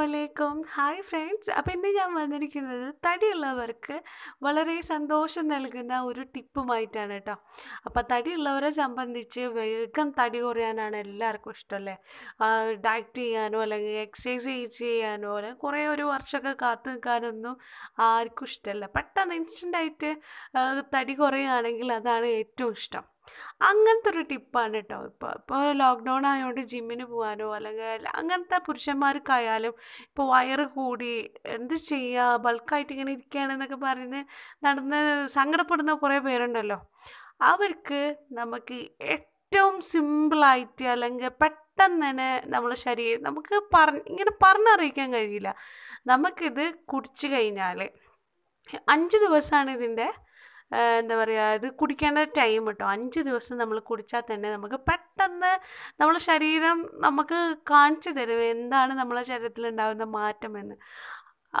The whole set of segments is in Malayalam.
അസ്സാമലൈക്കും ഹായ് ഫ്രണ്ട്സ് അപ്പോൾ ഇന്ന് ഞാൻ വന്നിരിക്കുന്നത് തടിയുള്ളവർക്ക് വളരെ സന്തോഷം നൽകുന്ന ഒരു ടിപ്പുമായിട്ടാണ് കേട്ടോ അപ്പോൾ തടിയുള്ളവരെ സംബന്ധിച്ച് വേഗം തടി കുറയാനാണ് എല്ലാവർക്കും ഇഷ്ടമല്ലേ ഡയറ്റ് ചെയ്യാനോ അല്ലെങ്കിൽ എക്സസൈസ് ചെയ്യാനോ അല്ലെങ്കിൽ കുറേ ഒരു വർഷമൊക്കെ കാത്തു നിൽക്കാനൊന്നും ആർക്കും ഇഷ്ടമല്ല പെട്ടെന്ന് ഇൻസ്റ്റൻ്റായിട്ട് തടി കുറയുകയാണെങ്കിൽ അതാണ് ഏറ്റവും ഇഷ്ടം അങ്ങനത്തെ ഒരു ടിപ്പാണ് കേട്ടോ ഇപ്പോൾ ഇപ്പോൾ ലോക്ക്ഡൗൺ ആയതുകൊണ്ട് ജിമ്മിന് പോകാനോ അല്ലെങ്കിൽ അങ്ങനത്തെ പുരുഷന്മാർക്കായാലും ഇപ്പോൾ വയറ് കൂടി എന്ത് ചെയ്യുക ബൾക്കായിട്ട് ഇങ്ങനെ ഇരിക്കുകയാണെന്നൊക്കെ പറഞ്ഞ് നടന്ന് സങ്കടപ്പെടുന്ന കുറേ പേരുണ്ടല്ലോ അവർക്ക് നമുക്ക് ഏറ്റവും സിമ്പിളായിട്ട് അല്ലെങ്കിൽ പെട്ടെന്ന് തന്നെ നമ്മളെ ശരീരം നമുക്ക് പറഞ്ഞ് ഇങ്ങനെ പറഞ്ഞറിയിക്കാൻ കഴിയില്ല നമുക്കിത് കുടിച്ചു കഴിഞ്ഞാൽ അഞ്ച് ദിവസമാണ് ഇതിൻ്റെ എന്താ പറയുക ഇത് കുടിക്കേണ്ട ടൈം കേട്ടോ അഞ്ച് ദിവസം നമ്മൾ കുടിച്ചാൽ തന്നെ നമുക്ക് പെട്ടെന്ന് നമ്മളെ ശരീരം നമുക്ക് കാണിച്ചു തരും എന്താണ് നമ്മളെ ശരീരത്തിൽ ഉണ്ടാകുന്ന മാറ്റമെന്ന്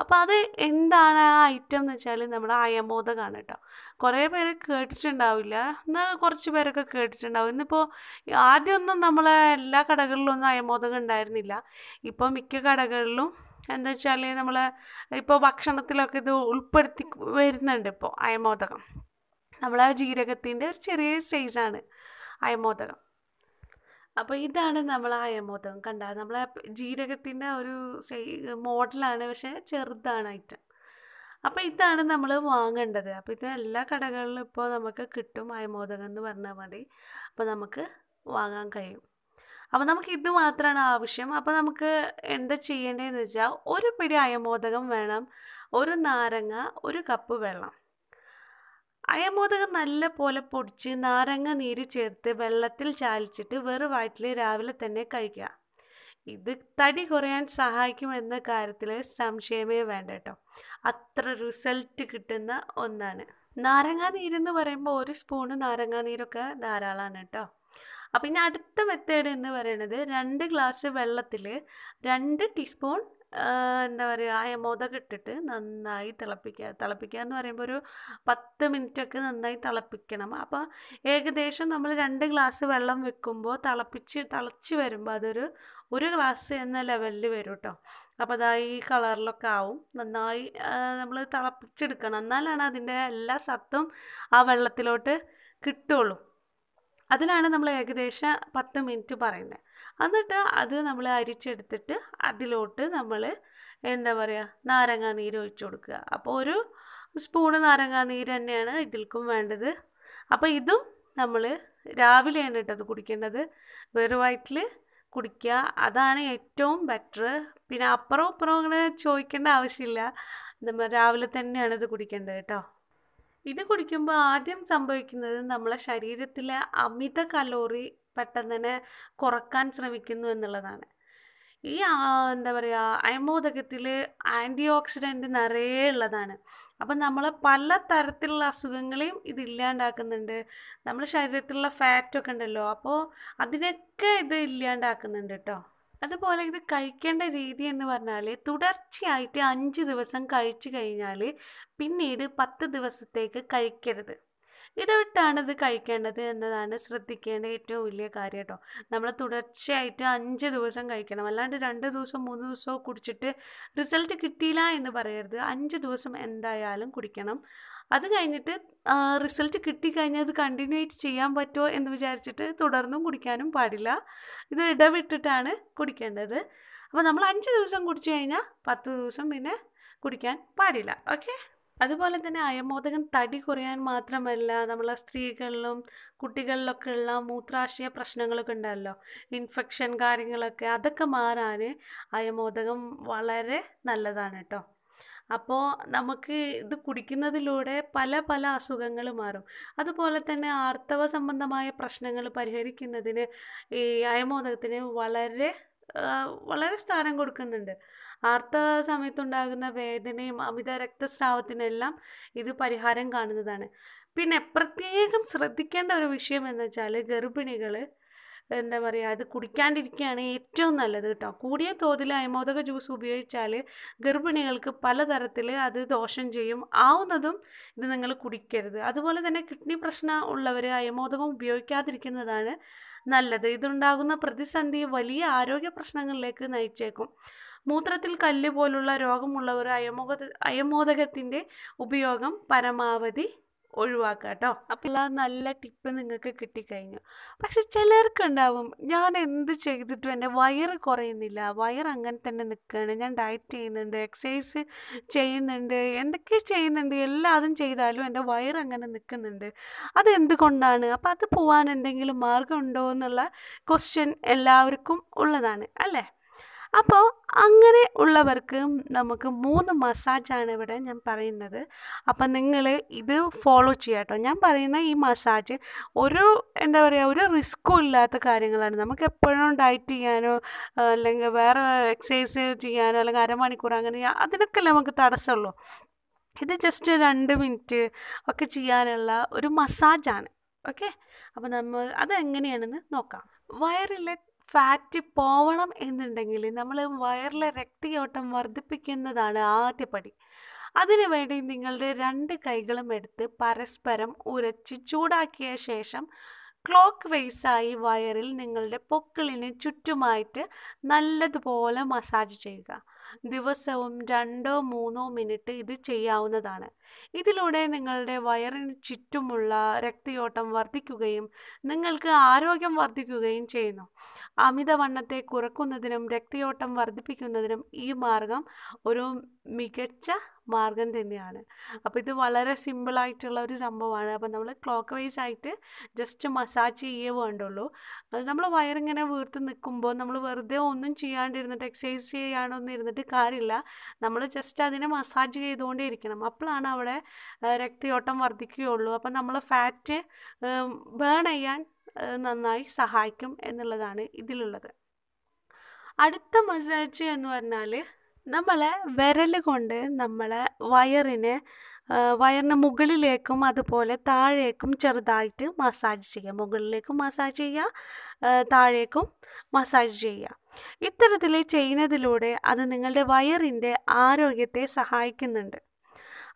അപ്പം അത് എന്താണ് ആ ഐറ്റം എന്ന് വെച്ചാൽ നമ്മുടെ അയമോദകമാണ് കേട്ടോ കുറേ പേര് കേട്ടിട്ടുണ്ടാവില്ല എന്നാൽ കുറച്ച് പേരൊക്കെ കേട്ടിട്ടുണ്ടാവും ഇന്നിപ്പോൾ ആദ്യമൊന്നും നമ്മളെ എല്ലാ കടകളിലൊന്നും അയമോദകം ഉണ്ടായിരുന്നില്ല ഇപ്പം മിക്ക കടകളിലും എന്താ വെച്ചാൽ നമ്മൾ ഇപ്പോൾ ഭക്ഷണത്തിലൊക്കെ ഇത് ഉൾപ്പെടുത്തി വരുന്നുണ്ട് ഇപ്പോൾ അയമോദകം നമ്മൾ ആ ജീരകത്തിൻ്റെ ഒരു ചെറിയ സൈസാണ് അയമോദകം അപ്പോൾ ഇതാണ് നമ്മൾ അയമോദകം കണ്ട നമ്മൾ ജീരകത്തിൻ്റെ ഒരു മോഡലാണ് പക്ഷേ ചെറുതാണ് ഐറ്റം അപ്പോൾ ഇതാണ് നമ്മൾ വാങ്ങേണ്ടത് അപ്പോൾ ഇത് എല്ലാ കടകളിലും ഇപ്പോൾ നമുക്ക് കിട്ടും അയമോദകം എന്ന് പറഞ്ഞാൽ മതി അപ്പോൾ നമുക്ക് വാങ്ങാൻ കഴിയും അപ്പോൾ നമുക്ക് ഇത് മാത്രമാണ് ആവശ്യം അപ്പോൾ നമുക്ക് എന്താ ചെയ്യേണ്ടതെന്ന് വെച്ചാൽ ഒരു പിടി അയമോദകം വേണം ഒരു നാരങ്ങ ഒരു കപ്പ് വെള്ളം അയമോദകം നല്ല പോലെ പൊടിച്ച് നാരങ്ങ നീര് ചേർത്ത് വെള്ളത്തിൽ ചാലിച്ചിട്ട് വെറു വയറ്റിൽ രാവിലെ തന്നെ കഴിക്കുക ഇത് തടി കുറയാൻ സഹായിക്കുമെന്ന കാര്യത്തിൽ സംശയമേ വേണ്ട കേട്ടോ അത്ര റിസൾട്ട് കിട്ടുന്ന ഒന്നാണ് നീരെന്ന് പറയുമ്പോൾ ഒരു സ്പൂണ് നാരങ്ങാനീരൊക്കെ ധാരാളമാണ് കേട്ടോ അപ്പം ഇനി അടുത്ത മെത്തേഡ് എന്ന് പറയുന്നത് രണ്ട് ഗ്ലാസ് വെള്ളത്തിൽ രണ്ട് ടീസ്പൂൺ എന്താ പറയുക ആ ഇട്ടിട്ട് നന്നായി തിളപ്പിക്കുക തിളപ്പിക്കുക എന്ന് പറയുമ്പോൾ ഒരു പത്ത് മിനിറ്റൊക്കെ നന്നായി തിളപ്പിക്കണം അപ്പോൾ ഏകദേശം നമ്മൾ രണ്ട് ഗ്ലാസ് വെള്ളം വെക്കുമ്പോൾ തിളപ്പിച്ച് തിളച്ച് വരുമ്പോൾ അതൊരു ഒരു ഗ്ലാസ് എന്ന ലെവലിൽ വരും കേട്ടോ അപ്പോൾ അതായി ഈ കളറിലൊക്കെ ആവും നന്നായി നമ്മൾ തിളപ്പിച്ചെടുക്കണം എന്നാലാണ് അതിൻ്റെ എല്ലാ സത്തും ആ വെള്ളത്തിലോട്ട് കിട്ടുള്ളൂ അതിലാണ് നമ്മൾ ഏകദേശം പത്ത് മിനിറ്റ് പറയുന്നത് എന്നിട്ട് അത് നമ്മൾ അരിച്ചെടുത്തിട്ട് അതിലോട്ട് നമ്മൾ എന്താ പറയുക നാരങ്ങാ നീര് ഒഴിച്ചു കൊടുക്കുക അപ്പോൾ ഒരു സ്പൂണ് നാരങ്ങാ നീര് തന്നെയാണ് ഇതിൽക്കും വേണ്ടത് അപ്പോൾ ഇതും നമ്മൾ രാവിലെയാണ് ഇട്ടത് കുടിക്കേണ്ടത് വെറുവായിട്ടിൽ കുടിക്കുക അതാണ് ഏറ്റവും ബെറ്റർ പിന്നെ അപ്പുറം അപ്പുറം അങ്ങനെ ചോദിക്കേണ്ട ആവശ്യമില്ല നമ്മൾ രാവിലെ തന്നെയാണ് ഇത് കുടിക്കേണ്ടത് കേട്ടോ ഇത് കുടിക്കുമ്പോൾ ആദ്യം സംഭവിക്കുന്നത് നമ്മളെ ശരീരത്തിലെ അമിത കലോറി പെട്ടെന്ന് തന്നെ കുറക്കാൻ ശ്രമിക്കുന്നു എന്നുള്ളതാണ് ഈ എന്താ പറയുക അയമോദകത്തിൽ ആൻറ്റി ഓക്സിഡൻറ്റ് നിറയെ ഉള്ളതാണ് അപ്പം നമ്മൾ പല തരത്തിലുള്ള അസുഖങ്ങളെയും ഇത് നമ്മുടെ ശരീരത്തിലുള്ള ഫാറ്റൊക്കെ ഉണ്ടല്ലോ അപ്പോൾ അതിനൊക്കെ ഇത് ഇല്ലാണ്ടാക്കുന്നുണ്ട് കേട്ടോ അതുപോലെ ഇത് കഴിക്കേണ്ട രീതി എന്ന് പറഞ്ഞാൽ തുടർച്ചയായിട്ട് അഞ്ച് ദിവസം കഴിച്ചു കഴിഞ്ഞാൽ പിന്നീട് പത്ത് ദിവസത്തേക്ക് കഴിക്കരുത് ഇത് കഴിക്കേണ്ടത് എന്നതാണ് ശ്രദ്ധിക്കേണ്ട ഏറ്റവും വലിയ കാര്യം കേട്ടോ നമ്മൾ തുടർച്ചയായിട്ട് അഞ്ച് ദിവസം കഴിക്കണം അല്ലാണ്ട് രണ്ട് ദിവസം മൂന്ന് ദിവസം കുടിച്ചിട്ട് റിസൾട്ട് കിട്ടിയില്ല എന്ന് പറയരുത് അഞ്ച് ദിവസം എന്തായാലും കുടിക്കണം അത് കഴിഞ്ഞിട്ട് റിസൾട്ട് കിട്ടിക്കഴിഞ്ഞാൽ അത് കണ്ടിന്യൂ ചെയ്യാൻ പറ്റുമോ എന്ന് വിചാരിച്ചിട്ട് തുടർന്നും കുടിക്കാനും പാടില്ല ഇത് ഇടവിട്ടിട്ടാണ് കുടിക്കേണ്ടത് അപ്പോൾ നമ്മൾ അഞ്ച് ദിവസം കുടിച്ചു കഴിഞ്ഞാൽ പത്ത് ദിവസം പിന്നെ കുടിക്കാൻ പാടില്ല ഓക്കെ അതുപോലെ തന്നെ അയമോദകം തടി കുറയാൻ മാത്രമല്ല നമ്മളെ സ്ത്രീകളിലും കുട്ടികളിലൊക്കെ ഉള്ള മൂത്രാശയ പ്രശ്നങ്ങളൊക്കെ ഉണ്ടല്ലോ ഇൻഫെക്ഷൻ കാര്യങ്ങളൊക്കെ അതൊക്കെ മാറാൻ അയമോദകം വളരെ നല്ലതാണ് കേട്ടോ അപ്പോൾ നമുക്ക് ഇത് കുടിക്കുന്നതിലൂടെ പല പല അസുഖങ്ങൾ മാറും അതുപോലെ തന്നെ ആർത്തവ സംബന്ധമായ പ്രശ്നങ്ങൾ പരിഹരിക്കുന്നതിന് ഈ അയമോദകത്തിന് വളരെ വളരെ സ്ഥാനം കൊടുക്കുന്നുണ്ട് ആർത്ത സമയത്തുണ്ടാകുന്ന വേദനയും അമിത രക്തസ്രാവത്തിനെല്ലാം ഇത് പരിഹാരം കാണുന്നതാണ് പിന്നെ പ്രത്യേകം ശ്രദ്ധിക്കേണ്ട ഒരു വിഷയം എന്ന് വെച്ചാൽ ഗർഭിണികൾ എന്താ പറയുക അത് കുടിക്കാണ്ടിരിക്കുകയാണ് ഏറ്റവും നല്ലത് കേട്ടോ കൂടിയ തോതിൽ അയമോദക ജ്യൂസ് ഉപയോഗിച്ചാൽ ഗർഭിണികൾക്ക് പലതരത്തിൽ അത് ദോഷം ചെയ്യും ആവുന്നതും ഇത് നിങ്ങൾ കുടിക്കരുത് അതുപോലെ തന്നെ കിഡ്നി പ്രശ്നം ഉള്ളവർ അയമോദകം ഉപയോഗിക്കാതിരിക്കുന്നതാണ് നല്ലത് ഇതുണ്ടാകുന്ന പ്രതിസന്ധി വലിയ ആരോഗ്യ പ്രശ്നങ്ങളിലേക്ക് നയിച്ചേക്കും മൂത്രത്തിൽ കല്ല് പോലുള്ള രോഗമുള്ളവർ അയമോദ അയമോദകത്തിൻ്റെ ഉപയോഗം പരമാവധി ഒഴിവാക്കുക കേട്ടോ അപ്പോൾ ആ നല്ല ടിപ്പ് നിങ്ങൾക്ക് കിട്ടിക്കഴിഞ്ഞു പക്ഷെ ചിലർക്കുണ്ടാവും ഞാൻ എന്ത് ചെയ്തിട്ടും എൻ്റെ വയറ് കുറയുന്നില്ല വയർ അങ്ങനെ തന്നെ നിൽക്കുകയാണ് ഞാൻ ഡയറ്റ് ചെയ്യുന്നുണ്ട് എക്സസൈസ് ചെയ്യുന്നുണ്ട് എന്തൊക്കെ ചെയ്യുന്നുണ്ട് എല്ലാതും ചെയ്താലും എൻ്റെ വയർ അങ്ങനെ നിൽക്കുന്നുണ്ട് അത് എന്തുകൊണ്ടാണ് അപ്പോൾ അത് പോകാൻ എന്തെങ്കിലും മാർഗം ഉണ്ടോ എന്നുള്ള ക്വസ്റ്റ്യൻ എല്ലാവർക്കും ഉള്ളതാണ് അല്ലേ അപ്പോൾ അങ്ങനെ ഉള്ളവർക്ക് നമുക്ക് മൂന്ന് മസാജാണ് ഇവിടെ ഞാൻ പറയുന്നത് അപ്പം നിങ്ങൾ ഇത് ഫോളോ ചെയ്യാട്ടോ കേട്ടോ ഞാൻ പറയുന്ന ഈ മസാജ് ഒരു എന്താ പറയുക ഒരു റിസ്ക്കും ഇല്ലാത്ത കാര്യങ്ങളാണ് നമുക്ക് എപ്പോഴും ഡയറ്റ് ചെയ്യാനോ അല്ലെങ്കിൽ വേറെ എക്സസൈസ് ചെയ്യാനോ അല്ലെങ്കിൽ അരമണിക്കൂർ അങ്ങനെ അതിനൊക്കെ നമുക്ക് തടസ്സമുള്ളൂ ഇത് ജസ്റ്റ് രണ്ട് മിനിറ്റ് ഒക്കെ ചെയ്യാനുള്ള ഒരു മസാജാണ് ഓക്കെ അപ്പോൾ നമ്മൾ അതെങ്ങനെയാണെന്ന് നോക്കാം വയറിലെ ഫാറ്റ് പോവണം എന്നുണ്ടെങ്കിൽ നമ്മൾ വയറിലെ രക്തയോട്ടം വർദ്ധിപ്പിക്കുന്നതാണ് ആദ്യ പടി അതിനുവേണ്ടി നിങ്ങളുടെ രണ്ട് കൈകളും എടുത്ത് പരസ്പരം ഉരച്ച് ചൂടാക്കിയ ശേഷം ക്ലോക്ക് വൈസായി വയറിൽ നിങ്ങളുടെ പൊക്കിളിന് ചുറ്റുമായിട്ട് നല്ലതുപോലെ മസാജ് ചെയ്യുക ദിവസവും രണ്ടോ മൂന്നോ മിനിറ്റ് ഇത് ചെയ്യാവുന്നതാണ് ഇതിലൂടെ നിങ്ങളുടെ വയറിന് ചുറ്റുമുള്ള രക്തയോട്ടം വർദ്ധിക്കുകയും നിങ്ങൾക്ക് ആരോഗ്യം വർദ്ധിക്കുകയും ചെയ്യുന്നു അമിതവണ്ണത്തെ കുറക്കുന്നതിനും രക്തയോട്ടം വർദ്ധിപ്പിക്കുന്നതിനും ഈ മാർഗം ഒരു മികച്ച മാർഗം തന്നെയാണ് അപ്പോൾ ഇത് വളരെ സിമ്പിളായിട്ടുള്ള ഒരു സംഭവമാണ് അപ്പോൾ നമ്മൾ ക്ലോക്ക് വൈസ് ആയിട്ട് ജസ്റ്റ് മസാജ് ചെയ്യേ വേണ്ടുള്ളൂ അത് നമ്മൾ വയറിങ്ങനെ വീർത്ത് നിൽക്കുമ്പോൾ നമ്മൾ വെറുതെ ഒന്നും ചെയ്യാണ്ടിരുന്നിട്ട് എക്സസൈസ് ചെയ്യാനൊന്നും ഇരുന്നിട്ട് കാര്യമില്ല നമ്മൾ ജസ്റ്റ് അതിനെ മസാജ് ചെയ്തുകൊണ്ടേ ഇരിക്കണം അപ്പോഴാണ് അവിടെ രക്തയോട്ടം വർദ്ധിക്കുകയുള്ളൂ അപ്പം നമ്മൾ ഫാറ്റ് ബേൺ ചെയ്യാൻ നന്നായി സഹായിക്കും എന്നുള്ളതാണ് ഇതിലുള്ളത് അടുത്ത മസാജ് എന്ന് പറഞ്ഞാൽ നമ്മളെ വിരൽ കൊണ്ട് നമ്മളെ വയറിനെ വയറിന് മുകളിലേക്കും അതുപോലെ താഴേക്കും ചെറുതായിട്ട് മസാജ് ചെയ്യുക മുകളിലേക്കും മസാജ് ചെയ്യുക താഴേക്കും മസാജ് ചെയ്യുക ഇത്തരത്തിൽ ചെയ്യുന്നതിലൂടെ അത് നിങ്ങളുടെ വയറിൻ്റെ ആരോഗ്യത്തെ സഹായിക്കുന്നുണ്ട്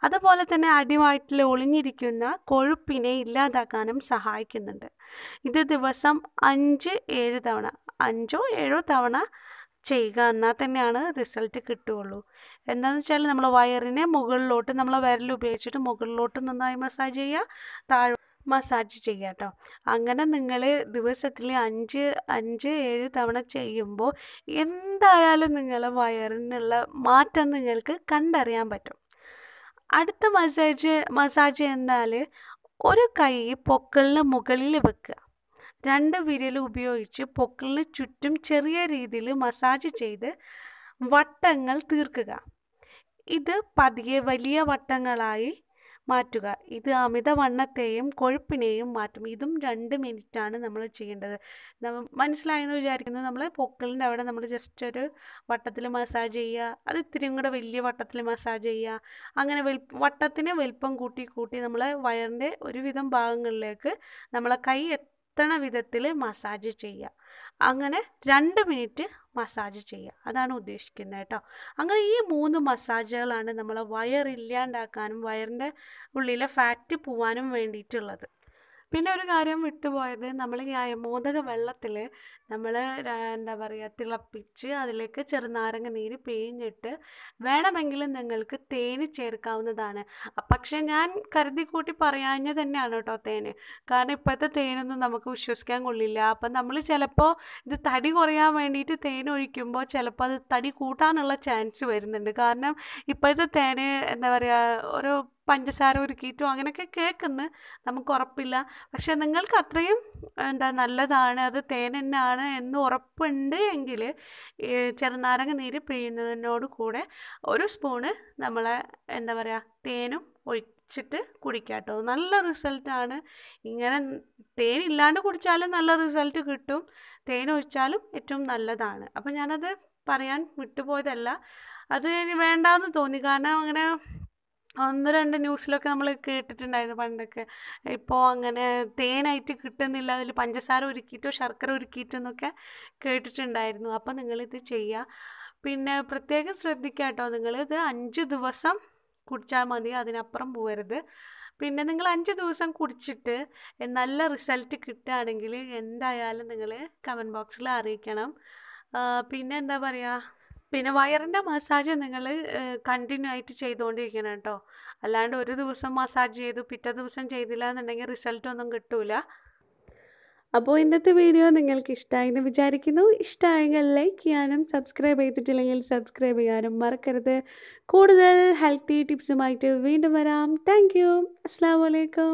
അതുപോലെ തന്നെ അടിവയറ്റിൽ ഒളിഞ്ഞിരിക്കുന്ന കൊഴുപ്പിനെ ഇല്ലാതാക്കാനും സഹായിക്കുന്നുണ്ട് ഇത് ദിവസം അഞ്ച് ഏഴ് തവണ അഞ്ചോ ഏഴോ തവണ ചെയ്യുക എന്നാൽ തന്നെയാണ് റിസൾട്ട് കിട്ടുകയുള്ളൂ എന്താണെന്ന് വെച്ചാൽ നമ്മൾ വയറിനെ മുകളിലോട്ട് നമ്മൾ വിരൽ ഉപയോഗിച്ചിട്ട് മുകളിലോട്ട് നന്നായി മസാജ് ചെയ്യുക താഴെ മസാജ് ചെയ്യുക കേട്ടോ അങ്ങനെ നിങ്ങൾ ദിവസത്തിൽ അഞ്ച് അഞ്ച് ഏഴ് തവണ ചെയ്യുമ്പോൾ എന്തായാലും നിങ്ങളെ വയറിനുള്ള മാറ്റം നിങ്ങൾക്ക് കണ്ടറിയാൻ പറ്റും അടുത്ത മസാജ് മസാജ് എന്നാൽ ഒരു കൈ പൊക്കളിന് മുകളിൽ വെക്കുക രണ്ട് വിരൽ ഉപയോഗിച്ച് പൊക്കളിന് ചുറ്റും ചെറിയ രീതിയിൽ മസാജ് ചെയ്ത് വട്ടങ്ങൾ തീർക്കുക ഇത് പതിയെ വലിയ വട്ടങ്ങളായി മാറ്റുക ഇത് അമിതവണ്ണത്തെയും കൊഴുപ്പിനെയും മാറ്റും ഇതും രണ്ട് മിനിറ്റാണ് നമ്മൾ ചെയ്യേണ്ടത് മനസ്സിലായെന്ന് വിചാരിക്കുന്നത് നമ്മൾ പൊക്കിളിൻ്റെ അവിടെ നമ്മൾ ജസ്റ്റ് ഒരു വട്ടത്തിൽ മസാജ് ചെയ്യുക അത് ഇത്തിരിയും കൂടെ വലിയ വട്ടത്തിൽ മസാജ് ചെയ്യുക അങ്ങനെ വെൽ വട്ടത്തിന് വലിപ്പം കൂട്ടി കൂട്ടി നമ്മൾ വയറിൻ്റെ ഒരുവിധം ഭാഗങ്ങളിലേക്ക് നമ്മളെ കൈ എത്തണ വിധത്തിൽ മസാജ് ചെയ്യുക അങ്ങനെ രണ്ട് മിനിറ്റ് മസാജ് ചെയ്യുക അതാണ് ഉദ്ദേശിക്കുന്നത് കേട്ടോ അങ്ങനെ ഈ മൂന്ന് മസാജുകളാണ് നമ്മളെ വയർ ഇല്ലാണ്ടാക്കാനും വയറിൻ്റെ ഉള്ളിലെ ഫാറ്റ് പോവാനും വേണ്ടിയിട്ടുള്ളത് പിന്നെ ഒരു കാര്യം വിട്ടുപോയത് നമ്മൾ മോദക വെള്ളത്തിൽ നമ്മൾ എന്താ പറയുക തിളപ്പിച്ച് അതിലേക്ക് ചെറുനാരങ്ങ നീര് പിഴിഞ്ഞിട്ട് വേണമെങ്കിൽ നിങ്ങൾക്ക് തേന് ചേർക്കാവുന്നതാണ് പക്ഷേ ഞാൻ കരുതി കൂട്ടി പറയാഞ്ഞ തന്നെയാണ് കേട്ടോ തേന് കാരണം ഇപ്പോഴത്തെ തേനൊന്നും നമുക്ക് വിശ്വസിക്കാൻ കൊള്ളില്ല അപ്പം നമ്മൾ ചിലപ്പോൾ ഇത് തടി കുറയാൻ വേണ്ടിയിട്ട് തേൻ ഒഴിക്കുമ്പോൾ ചിലപ്പോൾ അത് തടി കൂട്ടാനുള്ള ചാൻസ് വരുന്നുണ്ട് കാരണം ഇപ്പോഴത്തെ തേന് എന്താ പറയുക ഒരു പഞ്ചസാര ഉരുക്കിയിട്ടും അങ്ങനെയൊക്കെ കേൾക്കുന്ന നമുക്ക് ഉറപ്പില്ല പക്ഷെ നിങ്ങൾക്ക് അത്രയും എന്താ നല്ലതാണ് അത് തേനെന്നാണ് എന്ന് ഉറപ്പുണ്ട് എങ്കിൽ ചെറുനാരങ്ങ നീര് പിഴിയുന്നതിനോട് കൂടെ ഒരു സ്പൂണ് നമ്മളെ എന്താ പറയുക തേനും ഒഴിച്ചിട്ട് കുടിക്കാട്ടോ നല്ല റിസൾട്ടാണ് ഇങ്ങനെ തേനില്ലാണ്ട് കുടിച്ചാലും നല്ല റിസൾട്ട് കിട്ടും തേൻ ഒഴിച്ചാലും ഏറ്റവും നല്ലതാണ് അപ്പം ഞാനത് പറയാൻ വിട്ടുപോയതല്ല അത് വേണ്ടാന്ന് തോന്നി കാരണം അങ്ങനെ ഒന്ന് രണ്ട് ന്യൂസിലൊക്കെ നമ്മൾ കേട്ടിട്ടുണ്ടായിരുന്നു പണ്ടൊക്കെ ഇപ്പോൾ അങ്ങനെ തേനായിട്ട് കിട്ടുന്നില്ല അതിൽ പഞ്ചസാര ഒരുക്കിയിട്ടോ ശർക്കര ഒരുക്കിയിട്ടോ എന്നൊക്കെ കേട്ടിട്ടുണ്ടായിരുന്നു അപ്പോൾ നിങ്ങളിത് ചെയ്യുക പിന്നെ പ്രത്യേകം ശ്രദ്ധിക്കുക കേട്ടോ നിങ്ങളിത് അഞ്ച് ദിവസം കുടിച്ചാൽ മതി അതിനപ്പുറം പോകരുത് പിന്നെ നിങ്ങൾ അഞ്ച് ദിവസം കുടിച്ചിട്ട് നല്ല റിസൾട്ട് കിട്ടുകയാണെങ്കിൽ എന്തായാലും നിങ്ങൾ കമൻറ്റ് ബോക്സിൽ അറിയിക്കണം പിന്നെ എന്താ പറയുക പിന്നെ വയറിൻ്റെ മസാജ് നിങ്ങൾ കണ്ടിന്യൂ ആയിട്ട് ചെയ്തുകൊണ്ടിരിക്കണം കേട്ടോ അല്ലാണ്ട് ഒരു ദിവസം മസാജ് ചെയ്തു പിറ്റേ ദിവസം ചെയ്തില്ല എന്നുണ്ടെങ്കിൽ റിസൾട്ടൊന്നും കിട്ടൂല അപ്പോൾ ഇന്നത്തെ വീഡിയോ നിങ്ങൾക്ക് ഇഷ്ടമായെന്ന് വിചാരിക്കുന്നു ഇഷ്ടമായെങ്കിൽ ലൈക്ക് ചെയ്യാനും സബ്സ്ക്രൈബ് ചെയ്തിട്ടില്ലെങ്കിൽ സബ്സ്ക്രൈബ് ചെയ്യാനും മറക്കരുത് കൂടുതൽ ഹെൽത്തി ടിപ്സുമായിട്ട് വീണ്ടും വരാം താങ്ക് യു അസ്സാം വലൈക്കും